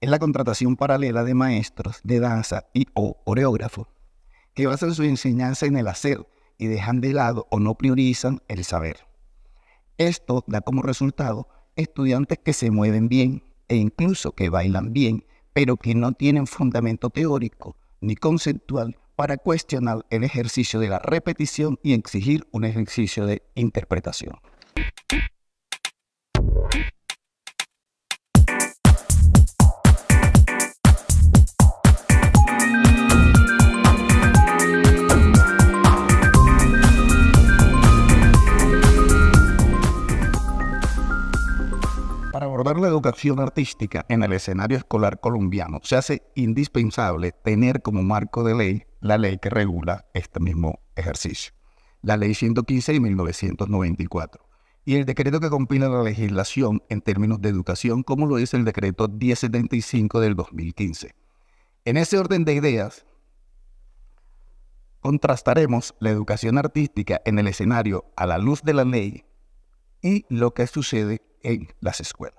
es la contratación paralela de maestros de danza y o coreógrafos que basan su enseñanza en el hacer y dejan de lado o no priorizan el saber. Esto da como resultado estudiantes que se mueven bien e incluso que bailan bien, pero que no tienen fundamento teórico ni conceptual para cuestionar el ejercicio de la repetición y exigir un ejercicio de interpretación. Para abordar la educación artística en el escenario escolar colombiano se hace indispensable tener como marco de ley la ley que regula este mismo ejercicio, la ley 115 de 1994, y el decreto que compila la legislación en términos de educación, como lo dice el decreto 1075 del 2015. En ese orden de ideas, contrastaremos la educación artística en el escenario a la luz de la ley y lo que sucede en las escuelas.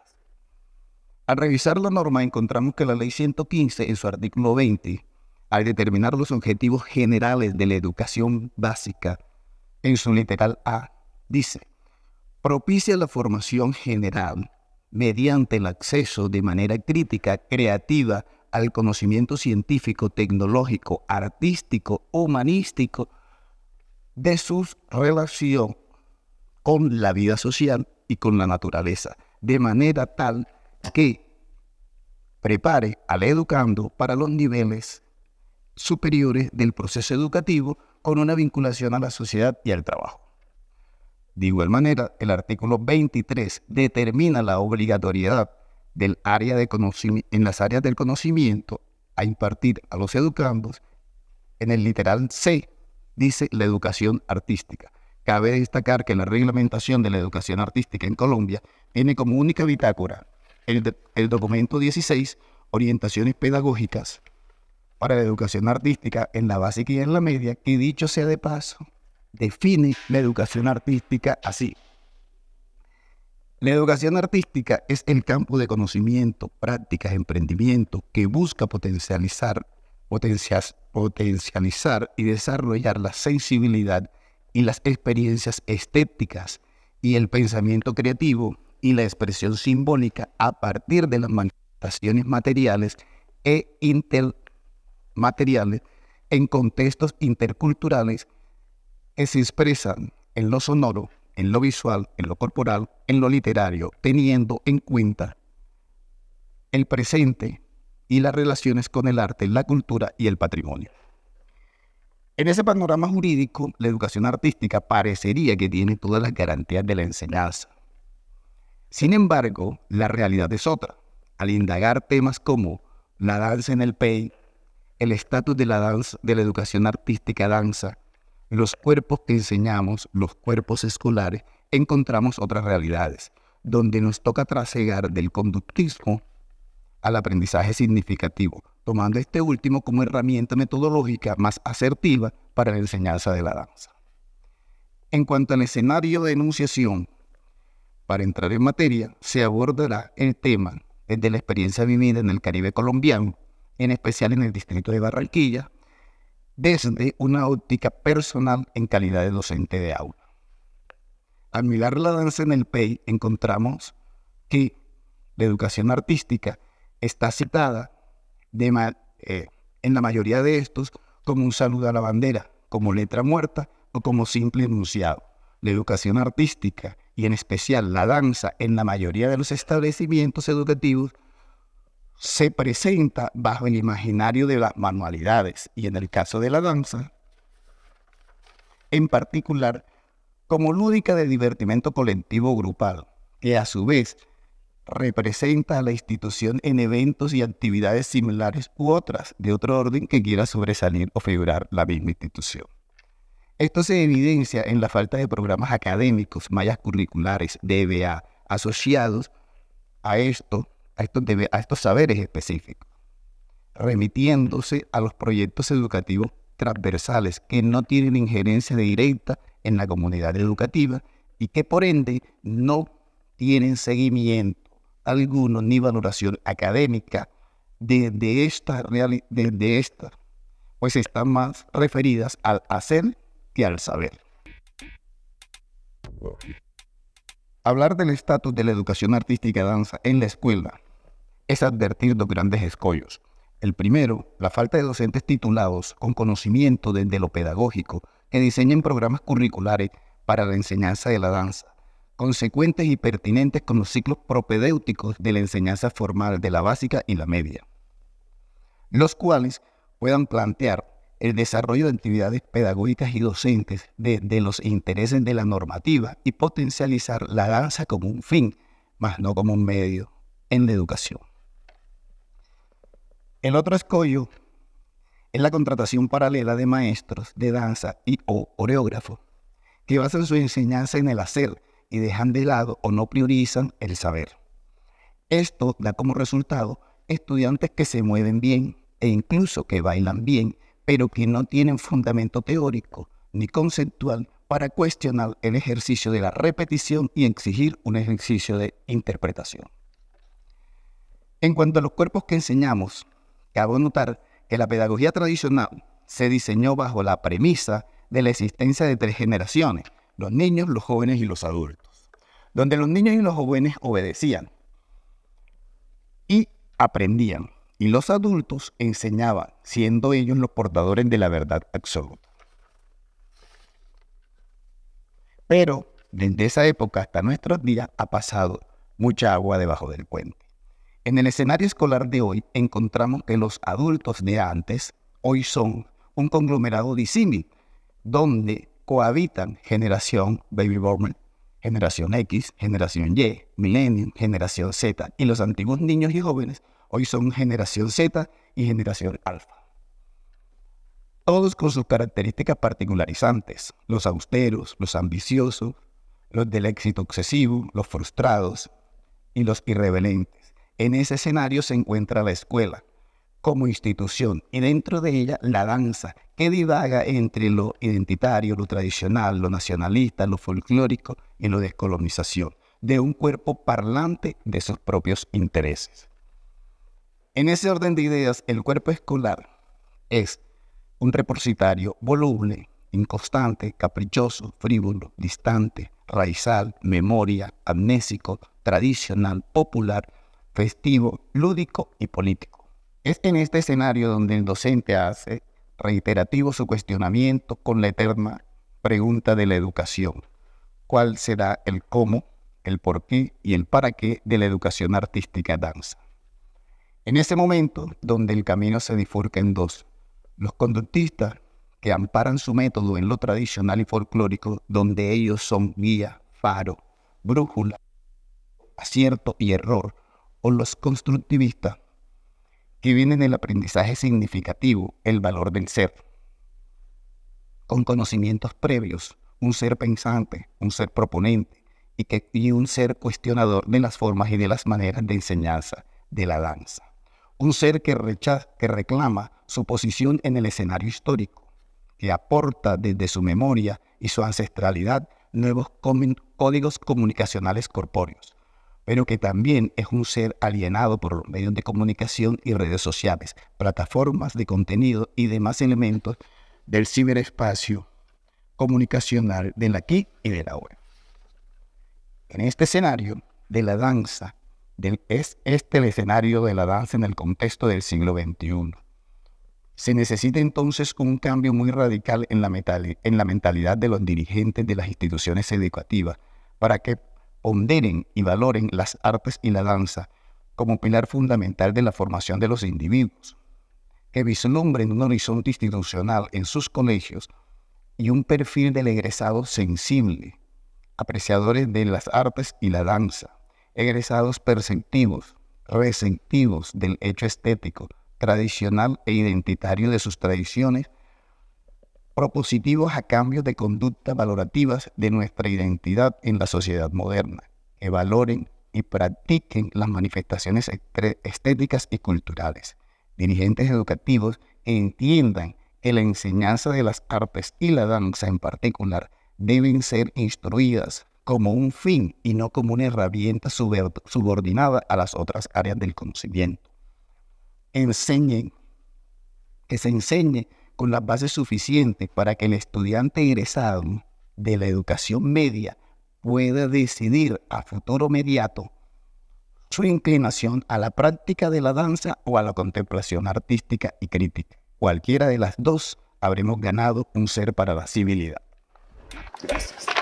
Al revisar la norma encontramos que la ley 115 en su artículo 20, al determinar los objetivos generales de la educación básica, en su literal A, dice, propicia la formación general mediante el acceso de manera crítica, creativa, al conocimiento científico, tecnológico, artístico, humanístico, de su relación con la vida social y con la naturaleza, de manera tal que prepare al educando para los niveles superiores del proceso educativo con una vinculación a la sociedad y al trabajo. De igual manera, el artículo 23 determina la obligatoriedad del área de en las áreas del conocimiento a impartir a los educandos. En el literal C dice la educación artística. Cabe destacar que la reglamentación de la educación artística en Colombia tiene como única bitácora el, documento 16, Orientaciones Pedagógicas para la Educación Artística en la básica y en la media, que dicho sea de paso, define la educación artística así. La educación artística es el campo de conocimiento, prácticas, emprendimiento que busca potencializar, potencias, potencializar y desarrollar la sensibilidad y las experiencias estéticas y el pensamiento creativo y la expresión simbólica a partir de las manifestaciones materiales e intermateriales en contextos interculturales que se expresan en lo sonoro, en lo visual, en lo corporal, en lo literario, teniendo en cuenta el presente y las relaciones con el arte, la cultura y el patrimonio. En ese panorama jurídico, la educación artística parecería que tiene todas las garantías de la enseñanza. Sin embargo, la realidad es otra. Al indagar temas como la danza en el PEI, el estatus de la danza, de la educación artística danza, los cuerpos que enseñamos, los cuerpos escolares, encontramos otras realidades, donde nos toca trasegar del conductismo al aprendizaje significativo, tomando este último como herramienta metodológica más asertiva para la enseñanza de la danza. En cuanto al escenario de enunciación, para entrar en materia, se abordará el tema desde la experiencia vivida en el Caribe colombiano, en especial en el distrito de Barranquilla, desde una óptica personal en calidad de docente de aula. Al mirar la danza en el PEI encontramos que la educación artística está citada eh, en la mayoría de estos como un saludo a la bandera, como letra muerta o como simple enunciado. La educación artística y en especial la danza en la mayoría de los establecimientos educativos se presenta bajo el imaginario de las manualidades y en el caso de la danza, en particular, como lúdica de divertimento colectivo grupal, que a su vez representa a la institución en eventos y actividades similares u otras de otro orden que quiera sobresalir o figurar la misma institución. Esto se evidencia en la falta de programas académicos, mallas curriculares, DBA, asociados a esto, a estos, a estos saberes específicos, remitiéndose a los proyectos educativos transversales que no tienen injerencia directa en la comunidad educativa y que por ende no tienen seguimiento alguno ni valoración académica de, de realidad, de esta, pues están más referidas al hacer que al saber. Hablar del estatus de la educación artística danza en la escuela es advertir dos grandes escollos. El primero, la falta de docentes titulados con conocimiento desde lo pedagógico que diseñen programas curriculares para la enseñanza de la danza consecuentes y pertinentes con los ciclos propedéuticos de la enseñanza formal de la básica y la media, los cuales puedan plantear el desarrollo de actividades pedagógicas y docentes desde de los intereses de la normativa y potencializar la danza como un fin, más no como un medio en la educación. El otro escollo es la contratación paralela de maestros de danza y o que basan su enseñanza en el hacer y dejan de lado o no priorizan el saber. Esto da como resultado estudiantes que se mueven bien e incluso que bailan bien, pero que no tienen fundamento teórico ni conceptual para cuestionar el ejercicio de la repetición y exigir un ejercicio de interpretación. En cuanto a los cuerpos que enseñamos, cabe notar que la pedagogía tradicional se diseñó bajo la premisa de la existencia de tres generaciones, los niños, los jóvenes y los adultos, donde los niños y los jóvenes obedecían y aprendían, y los adultos enseñaban, siendo ellos los portadores de la verdad absoluta. Pero desde esa época hasta nuestros días ha pasado mucha agua debajo del puente. En el escenario escolar de hoy encontramos que los adultos de antes hoy son un conglomerado disímil, donde cohabitan generación baby boomer, generación X, generación Y, millennium, generación Z y los antiguos niños y jóvenes hoy son generación Z y generación alfa. Todos con sus características particularizantes, los austeros, los ambiciosos, los del éxito excesivo, los frustrados y los irreverentes. En ese escenario se encuentra la escuela, como institución y dentro de ella la danza, que divaga entre lo identitario, lo tradicional, lo nacionalista, lo folclórico y lo descolonización de un cuerpo parlante de sus propios intereses. En ese orden de ideas, el cuerpo escolar es un repositorio voluble, inconstante, caprichoso, frívolo, distante, raizal, memoria, amnésico, tradicional, popular, festivo, lúdico y político es en este escenario donde el docente hace reiterativo su cuestionamiento con la eterna pregunta de la educación. ¿Cuál será el cómo, el por qué y el para qué de la educación artística danza? En ese momento donde el camino se difurca en dos, los conductistas que amparan su método en lo tradicional y folclórico, donde ellos son guía, faro, brújula, acierto y error, o los constructivistas que viene en el aprendizaje significativo, el valor del ser. Con conocimientos previos, un ser pensante, un ser proponente y, un ser cuestionador de las formas y de las maneras de enseñanza de la danza. Un ser que, que reclama su posición en el escenario histórico, que aporta desde su memoria y su ancestralidad nuevos códigos comunicacionales corpóreos, pero que también es un ser alienado por los medios de comunicación y redes sociales, plataformas de contenido y demás elementos del ciberespacio comunicacional del aquí y del ahora. En este escenario de la danza, es este el escenario de la danza en el contexto del siglo XXI. Se necesita entonces un cambio muy radical en la, en la mentalidad de los dirigentes de las instituciones educativas para que ponderen y valoren las artes y la danza como pilar fundamental de la formación de los individuos, que vislumbren un horizonte institucional en sus colegios y un perfil del egresado sensible, apreciadores de las artes y la danza, egresados perceptivos, receptivos del hecho estético, tradicional e identitario de sus tradiciones propositivos a cambios de conductas valorativas de nuestra identidad en la sociedad moderna, que valoren y practiquen las manifestaciones estéticas y culturales. Dirigentes educativos entiendan que la enseñanza de las artes y la danza en particular deben ser instruidas como un fin y no como una herramienta subordinada a las otras áreas del conocimiento. Enseñen, que se enseñe con las bases suficientes para que el estudiante egresado de la educación media pueda decidir a futuro inmediato su inclinación a la práctica de la danza o a la contemplación artística y crítica. Cualquiera de las dos habremos ganado un ser para la civilidad. Gracias.